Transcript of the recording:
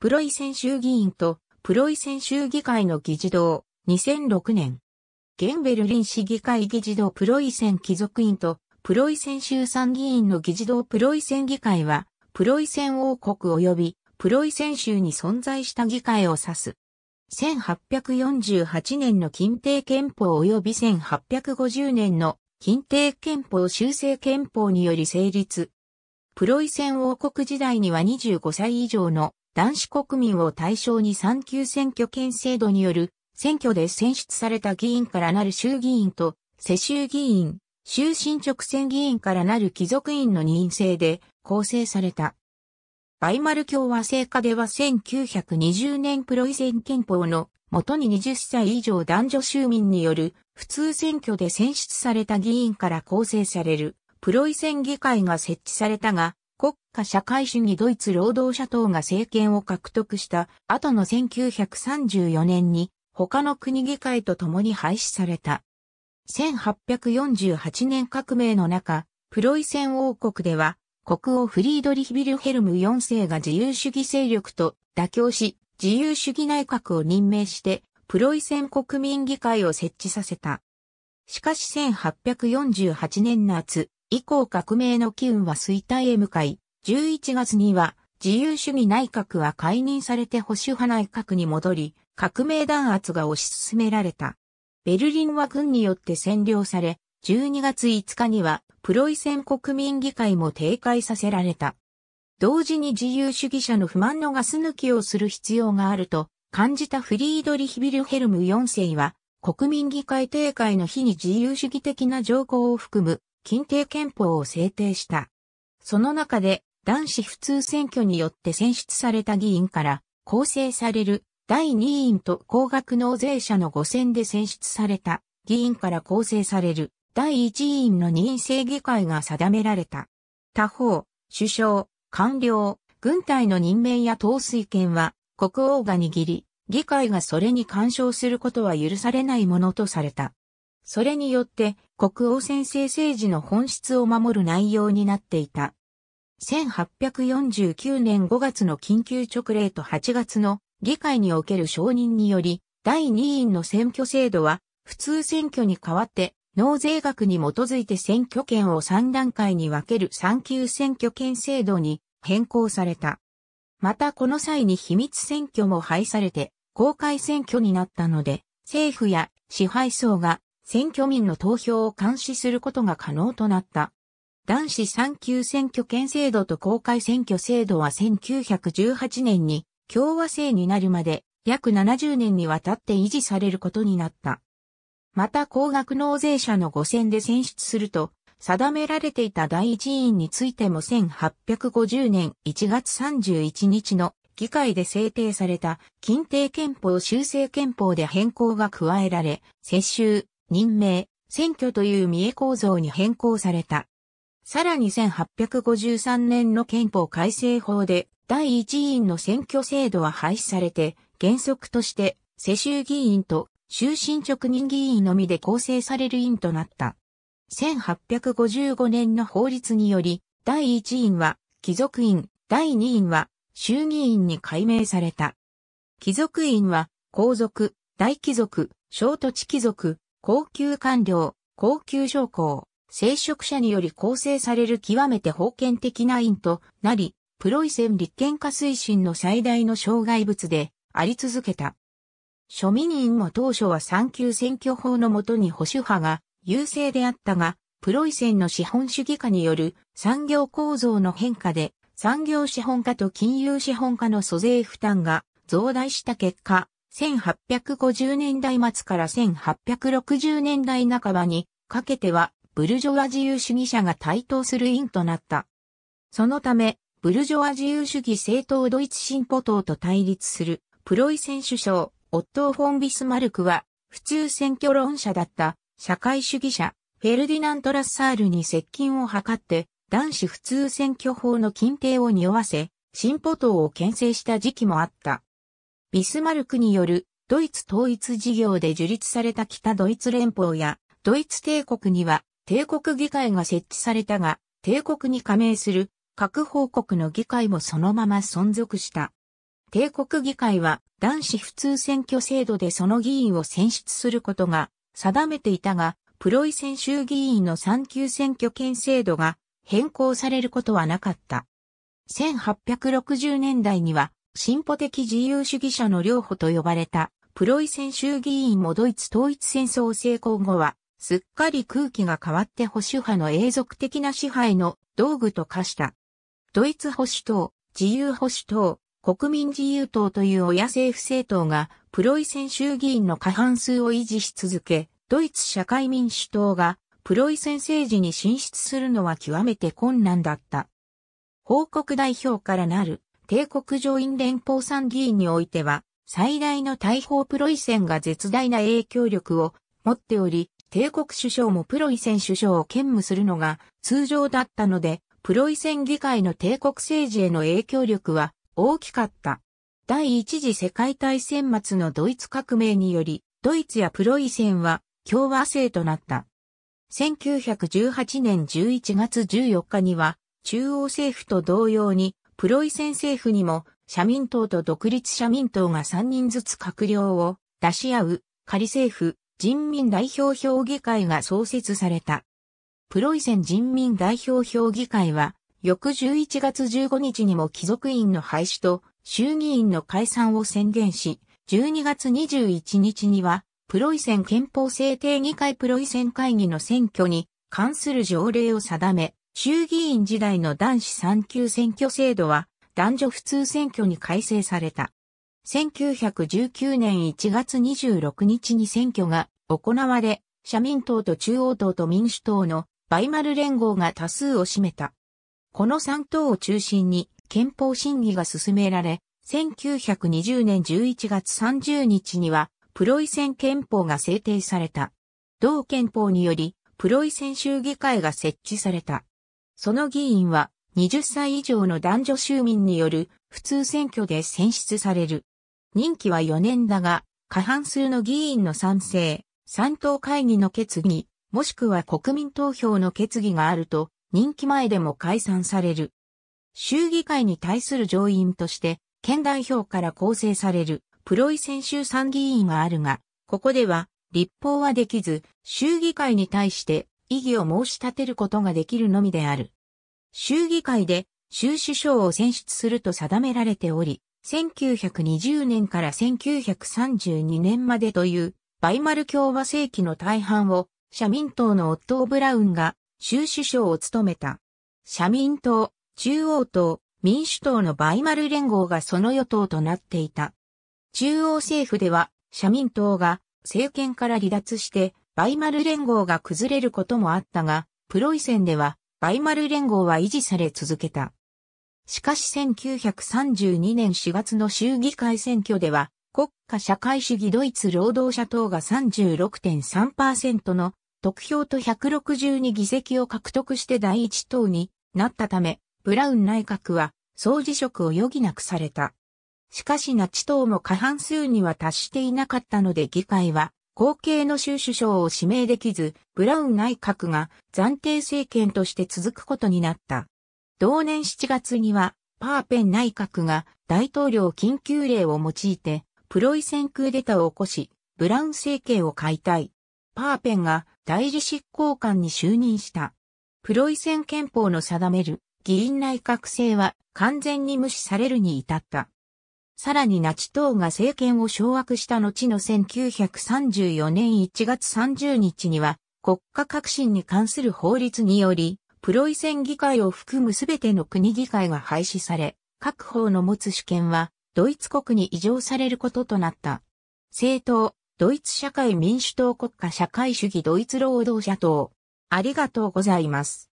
プロイセン州議員とプロイセン州議会の議事堂、2006年。ンベルリン市議会議事堂プロイセン貴族院とプロイセン州参議院の議事堂プロイセン議会は、プロイセン王国及びプロイセン州に存在した議会を指す。1848年の近定憲法及び1850年の近定憲法修正憲法により成立。プロイセン王国時代には25歳以上の男子国民を対象に産休選挙権制度による選挙で選出された議員からなる衆議院と世襲議員、終身直選議員からなる貴族院の任制で構成された。バイマル共和制下では1920年プロイセン憲法の元に20歳以上男女衆民による普通選挙で選出された議員から構成されるプロイセン議会が設置されたが、国家社会主義ドイツ労働者党が政権を獲得した後の1934年に他の国議会と共に廃止された。1848年革命の中、プロイセン王国では国王フリードリヒ・ビルヘルム4世が自由主義勢力と妥協し、自由主義内閣を任命して、プロイセン国民議会を設置させた。しかし1848年夏、以降革命の機運は衰退へ向かい、11月には自由主義内閣は解任されて保守派内閣に戻り、革命弾圧が推し進められた。ベルリンは軍によって占領され、12月5日にはプロイセン国民議会も停会させられた。同時に自由主義者の不満のガス抜きをする必要があると感じたフリードリヒ・ビルヘルム4世は国民議会停会の日に自由主義的な条項を含む近定憲法を制定した。その中で男子普通選挙によって選出された議員から構成される第2院員と高額納税者の5選で選出された議員から構成される第1院員の任制議会が定められた。他方、首相、官僚、軍隊の任命や統帥権は国王が握り、議会がそれに干渉することは許されないものとされた。それによって国王先生政治の本質を守る内容になっていた。1849年5月の緊急直令と8月の議会における承認により、第2院の選挙制度は、普通選挙に代わって、納税額に基づいて選挙権を3段階に分ける3級選挙権制度に変更された。またこの際に秘密選挙も廃されて公開選挙になったので、政府や支配層が選挙民の投票を監視することが可能となった。男子3級選挙権制度と公開選挙制度は1918年に共和制になるまで約70年にわたって維持されることになった。また高額納税者の5選で選出すると定められていた第一委員についても1850年1月31日の議会で制定された近定憲法修正憲法で変更が加えられ、接襲、任命、選挙という三重構造に変更された。さらに1853年の憲法改正法で第一委員の選挙制度は廃止されて、原則として世襲議員と終身直任議員のみで構成される委員となった。1855年の法律により、第一委員は貴族院、第二院は衆議院に改名された。貴族院は皇族、大貴族、小土地貴族、高級官僚、高級将校、聖職者により構成される極めて封建的な院となり、プロイセン立憲化推進の最大の障害物であり続けた。庶民院も当初は産級選挙法のもとに保守派が優勢であったが、プロイセンの資本主義化による産業構造の変化で産業資本化と金融資本化の租税負担が増大した結果、1850年代末から1860年代半ばにかけてはブルジョワ自由主義者が台頭する員となった。そのため、ブルジョワ自由主義政党ドイツ進歩党と対立するプロイセン首相、オットー・フォン・ビスマルクは、普通選挙論者だった社会主義者、フェルディナント・ラッサールに接近を図って、男子普通選挙法の禁定を匂わせ、進歩党を牽制した時期もあった。ビスマルクによるドイツ統一事業で樹立された北ドイツ連邦やドイツ帝国には帝国議会が設置されたが、帝国に加盟する各報告の議会もそのまま存続した。帝国議会は男子普通選挙制度でその議員を選出することが定めていたが、プロイセン州議員の産休選挙権制度が変更されることはなかった。1860年代には進歩的自由主義者の両方と呼ばれた、プロイセン州議員もドイツ統一戦争成功後は、すっかり空気が変わって保守派の永続的な支配の道具と化した。ドイツ保守党、自由保守党、国民自由党という親政府政党が、プロイセン州議員の過半数を維持し続け、ドイツ社会民主党が、プロイセン政治に進出するのは極めて困難だった。報告代表からなる帝国上院連邦参議院においては、最大の大砲プロイセンが絶大な影響力を持っており、帝国首相もプロイセン首相を兼務するのが通常だったので、プロイセン議会の帝国政治への影響力は大きかった。第一次世界大戦末のドイツ革命により、ドイツやプロイセンは共和制となった。1918年11月14日には、中央政府と同様にプロイセン政府にも社民党と独立社民党が3人ずつ閣僚を出し合う仮政府人民代表評議会が創設された。プロイセン人民代表評議会は翌11月15日にも貴族院の廃止と衆議院の解散を宣言し、12月21日にはプロイセン憲法制定議会プロイセン会議の選挙に関する条例を定め、衆議院時代の男子3級選挙制度は男女普通選挙に改正された。1919年1月26日に選挙が行われ、社民党と中央党と民主党のバイマル連合が多数を占めた。この3党を中心に憲法審議が進められ、1920年11月30日にはプロイセン憲法が制定された。同憲法により、プロイセン州議会が設置された。その議員は20歳以上の男女州民による普通選挙で選出される。任期は4年だが、過半数の議員の賛成、三党会議の決議、もしくは国民投票の決議があると、任期前でも解散される。州議会に対する上院として、県代表から構成される、プロイセン州参議院はあるが、ここでは、立法はできず、州議会に対して、異議を申し立てることができるのみである。衆議会で州首相を選出すると定められており、1920年から1932年までというバイマル共和世紀の大半を社民党のオットー・ブラウンが州首相を務めた。社民党、中央党、民主党のバイマル連合がその与党となっていた。中央政府では社民党が政権から離脱してバイマル連合が崩れることもあったが、プロイセンでは、バイマル連合は維持され続けた。しかし1932年4月の衆議会選挙では、国家社会主義ドイツ労働者党が36.3%の得票と162議席を獲得して第一党になったため、ブラウン内閣は総辞職を余儀なくされた。しかしナチ党も過半数には達していなかったので議会は後継の州首相を指名できず、ブラウン内閣が暫定政権として続くことになった。同年7月には、パーペン内閣が大統領緊急令を用いて、プロイセンクーデタを起こし、ブラウン政権を解体。パーペンが代理執行官に就任した。プロイセン憲法の定める議員内閣制は完全に無視されるに至った。さらにナチ党が政権を掌握した後の1934年1月30日には国家革新に関する法律により、プロイセン議会を含むすべての国議会が廃止され、各方の持つ主権はドイツ国に移譲されることとなった。政党、ドイツ社会民主党国家社会主義ドイツ労働者党。ありがとうございます。